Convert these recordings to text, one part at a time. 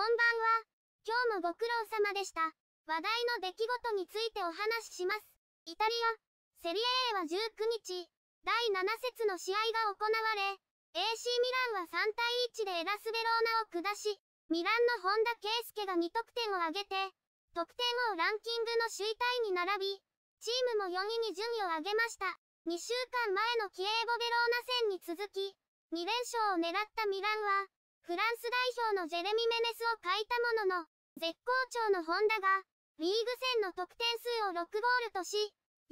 こんばんは。今日もご苦労様でした。話題の出来事についてお話しします。イタリア、セリエ A は19日、第7節の試合が行われ、AC ミランは3対1でエラスベローナを下し、ミランの本田圭佑が2得点を挙げて、得点をランキングの首位タイに並び、チームも4位に順位を上げました。2週間前のキエーボ・ベローナ戦に続き、2連勝を狙ったミランは、フランス代表のジェレミ・メネスを欠いたものの、絶好調のホンダが、リーグ戦の得点数を6ゴールとし、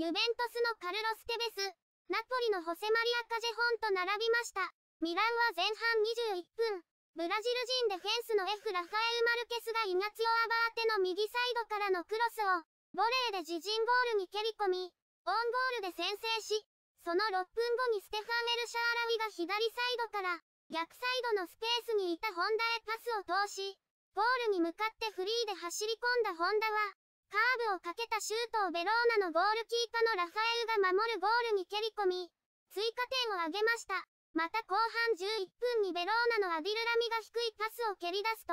ユベントスのカルロス・テベス、ナポリのホセマリア・カジェホンと並びました。ミランは前半21分、ブラジル人デフェンスの F・ ラファエル・マルケスがイナツヨ・アバーテの右サイドからのクロスを、ボレーで自陣ゴールに蹴り込み、オンゴールで先制し、その6分後にステファン・エル・シャーラウィが左サイドから、逆サイドのスペースにいたホンダへパスを通し、ゴールに向かってフリーで走り込んだホンダは、カーブをかけたシュートをベローナのゴールキーパーのラファエルが守るゴールに蹴り込み、追加点を挙げました。また後半11分にベローナのアディルラミが低いパスを蹴り出すと、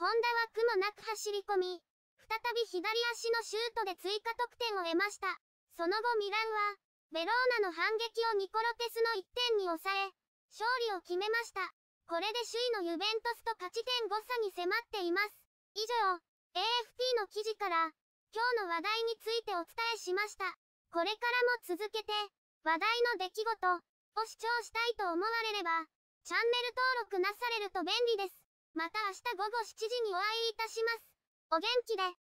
ホンダは苦もなく走り込み、再び左足のシュートで追加得点を得ました。その後ミランは、ベローナの反撃をニコロペスの1点に抑え、勝利を決めました。これで首位のユベントスと勝ち点誤差に迫っています。以上、AFP の記事から、今日の話題についてお伝えしました。これからも続けて、話題の出来事を視聴したいと思われれば、チャンネル登録なされると便利です。また明日午後7時にお会いいたします。お元気で。